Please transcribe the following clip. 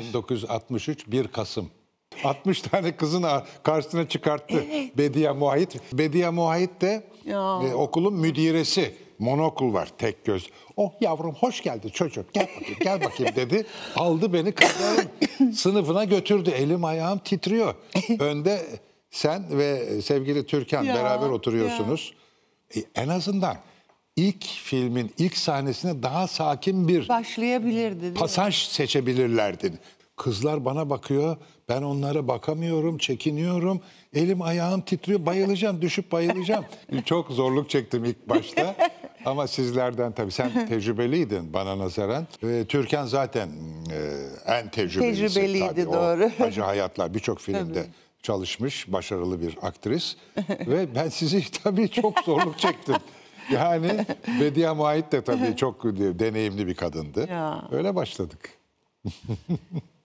1963 1 Kasım. 60 tane kızın karşısına çıkarttı evet. Bediye Muahit. Bediye Muahit de ya. E, okulun müdiresi. Monokul var tek göz. Oh yavrum hoş geldi çocuk gel bakayım gel bakayım dedi. Aldı beni kızların sınıfına götürdü. Elim ayağım titriyor. Önde sen ve sevgili Türkan ya, beraber oturuyorsunuz. Ya. E, en azından ilk filmin ilk sahnesine daha sakin bir başlayabilirdi. Pasaj mi? seçebilirlerdi. Kızlar bana bakıyor, ben onlara bakamıyorum, çekiniyorum. Elim ayağım titriyor, bayılacağım, düşüp bayılacağım. Çok zorluk çektim ilk başta. Ama sizlerden tabii sen tecrübeliydin bana nazaran. Ee, Türkan zaten e, en tecrübelisi. Tecrübeliydi tabii. doğru. O Acı Hayatlar birçok filmde tabii. çalışmış başarılı bir aktris. Ve ben sizi tabii çok zorluk çektim. Yani Bediye Muayit de tabii çok deneyimli bir kadındı. Ya. Öyle başladık.